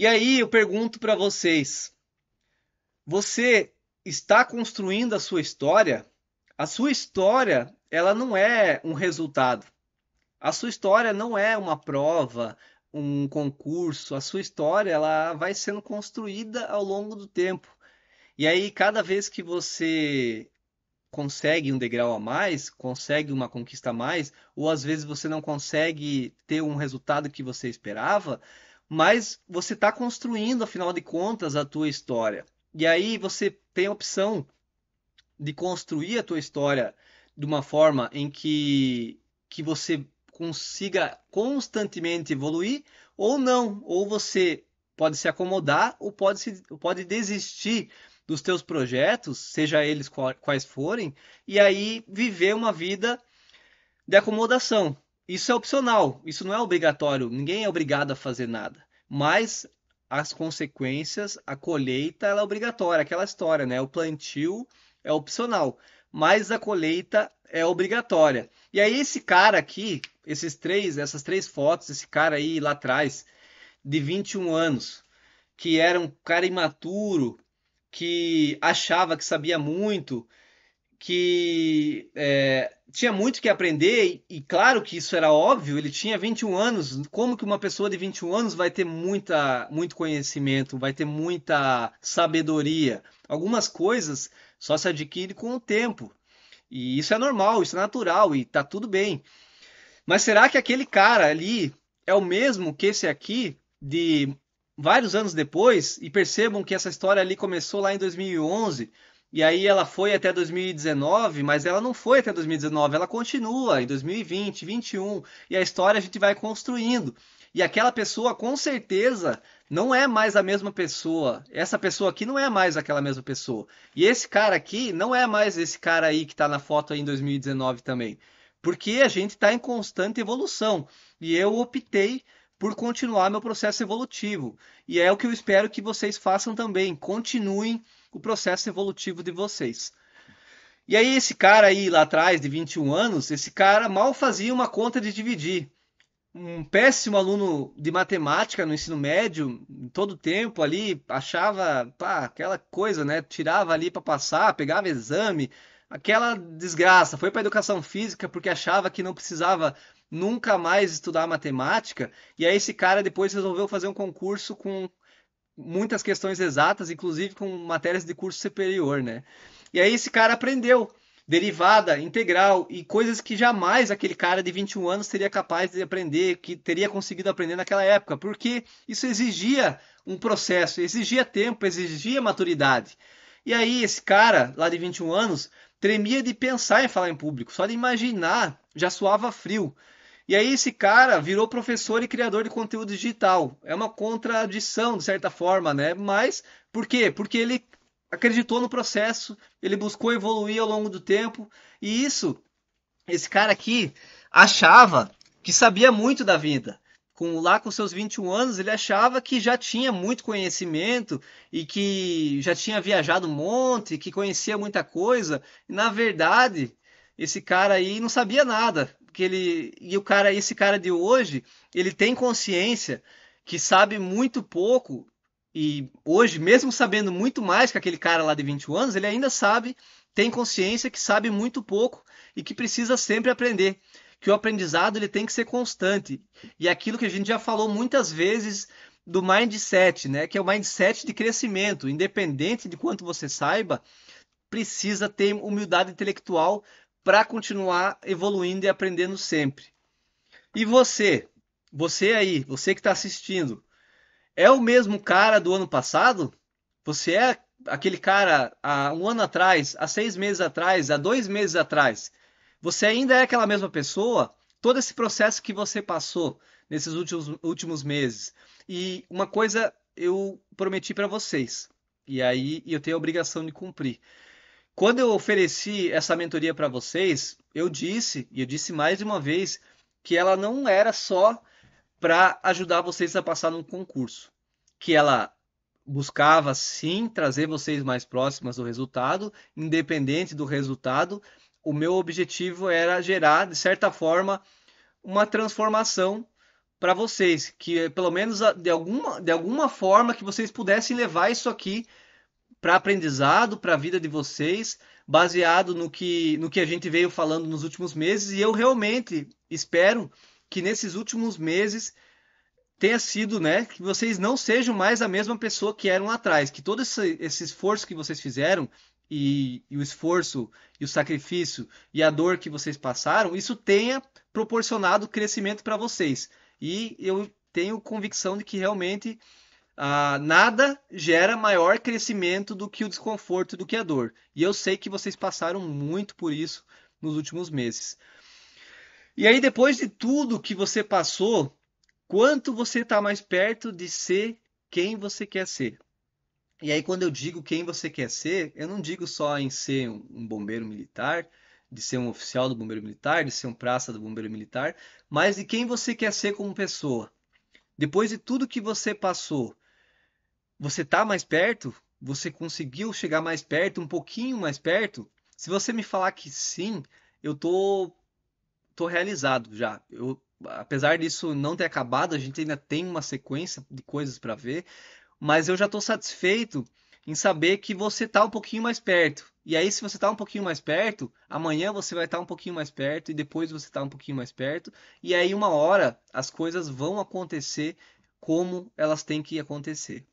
E aí eu pergunto para vocês: você está construindo a sua história? A sua história, ela não é um resultado. A sua história não é uma prova, um concurso. A sua história, ela vai sendo construída ao longo do tempo. E aí, cada vez que você consegue um degrau a mais, consegue uma conquista a mais, ou às vezes você não consegue ter um resultado que você esperava, mas você está construindo, afinal de contas, a tua história. E aí você tem a opção de construir a tua história de uma forma em que, que você consiga constantemente evoluir ou não, ou você pode se acomodar ou pode, se, pode desistir dos teus projetos, seja eles quais forem, e aí viver uma vida de acomodação, isso é opcional, isso não é obrigatório, ninguém é obrigado a fazer nada. Mas as consequências, a colheita, ela é obrigatória, aquela história, né? O plantio é opcional, mas a colheita é obrigatória. E aí esse cara aqui, esses três, essas três fotos, esse cara aí lá atrás, de 21 anos, que era um cara imaturo, que achava que sabia muito, que é, tinha muito que aprender, e, e, claro que isso era óbvio, ele tinha 21 anos. Como que uma pessoa de 21 anos vai ter muita, muito conhecimento, vai ter muita sabedoria? Algumas coisas só se adquire com o tempo. E isso é normal, isso é natural e tá tudo bem. Mas será que aquele cara ali é o mesmo que esse aqui de vários anos depois? E percebam que essa história ali começou lá em 2011 e aí ela foi até 2019, mas ela não foi até 2019, ela continua em 2020, 2021 e a história a gente vai construindo. E aquela pessoa com certeza não é mais a mesma pessoa. Essa pessoa aqui não é mais aquela mesma pessoa. E esse cara aqui não é mais esse cara aí que tá na foto aí em 2019 também. Porque a gente está em constante evolução. E eu optei por continuar meu processo evolutivo. E é o que eu espero que vocês façam também. Continuem o processo evolutivo de vocês. E aí, esse cara aí lá atrás, de 21 anos, esse cara mal fazia uma conta de dividir. Um péssimo aluno de matemática no ensino médio, todo tempo ali, achava pá, aquela coisa, né? Tirava ali para passar, pegava exame, aquela desgraça. Foi para educação física porque achava que não precisava nunca mais estudar matemática, e aí esse cara depois resolveu fazer um concurso com muitas questões exatas, inclusive com matérias de curso superior, né? E aí esse cara aprendeu derivada, integral e coisas que jamais aquele cara de 21 anos seria capaz de aprender, que teria conseguido aprender naquela época, porque isso exigia um processo, exigia tempo, exigia maturidade. E aí esse cara lá de 21 anos tremia de pensar em falar em público, só de imaginar já suava frio. E aí esse cara virou professor e criador de conteúdo digital. É uma contradição, de certa forma, né? Mas por quê? Porque ele acreditou no processo, ele buscou evoluir ao longo do tempo, e isso, esse cara aqui achava que sabia muito da vida. Com, lá com seus 21 anos, ele achava que já tinha muito conhecimento e que já tinha viajado um monte, que conhecia muita coisa. E, na verdade, esse cara aí não sabia nada que ele e o cara, esse cara de hoje, ele tem consciência que sabe muito pouco e hoje, mesmo sabendo muito mais que aquele cara lá de 21 anos, ele ainda sabe, tem consciência que sabe muito pouco e que precisa sempre aprender. Que o aprendizado ele tem que ser constante. E aquilo que a gente já falou muitas vezes do mindset, né? Que é o mindset de crescimento, independente de quanto você saiba, precisa ter humildade intelectual para continuar evoluindo e aprendendo sempre. E você, você aí, você que está assistindo, é o mesmo cara do ano passado? Você é aquele cara há um ano atrás, há seis meses atrás, há dois meses atrás? Você ainda é aquela mesma pessoa? Todo esse processo que você passou nesses últimos, últimos meses. E uma coisa eu prometi para vocês, e aí eu tenho a obrigação de cumprir. Quando eu ofereci essa mentoria para vocês, eu disse, e eu disse mais de uma vez, que ela não era só para ajudar vocês a passar num concurso, que ela buscava sim trazer vocês mais próximas do resultado, independente do resultado. O meu objetivo era gerar, de certa forma, uma transformação para vocês, que pelo menos de alguma, de alguma forma que vocês pudessem levar isso aqui para aprendizado, para a vida de vocês, baseado no que, no que a gente veio falando nos últimos meses. E eu realmente espero que nesses últimos meses tenha sido, né, que vocês não sejam mais a mesma pessoa que eram lá atrás, que todo esse, esse esforço que vocês fizeram e, e, o esforço e o sacrifício e a dor que vocês passaram, isso tenha proporcionado crescimento para vocês. E eu tenho convicção de que realmente ah, nada gera maior crescimento do que o desconforto, do que a dor. E eu sei que vocês passaram muito por isso nos últimos meses. E aí, depois de tudo que você passou, quanto você está mais perto de ser quem você quer ser? E aí, quando eu digo quem você quer ser, eu não digo só em ser um bombeiro militar, de ser um oficial do bombeiro militar, de ser um praça do bombeiro militar, mas de quem você quer ser como pessoa. Depois de tudo que você passou, você tá mais perto? Você conseguiu chegar mais perto, um pouquinho mais perto? Se você me falar que sim, eu tô tô realizado já. Eu, apesar disso não ter acabado, a gente ainda tem uma sequência de coisas para ver, mas eu já tô satisfeito em saber que você tá um pouquinho mais perto. E aí, se você tá um pouquinho mais perto, amanhã você vai estar tá um pouquinho mais perto, e depois você tá um pouquinho mais perto, e aí, uma hora, as coisas vão acontecer como elas têm que acontecer.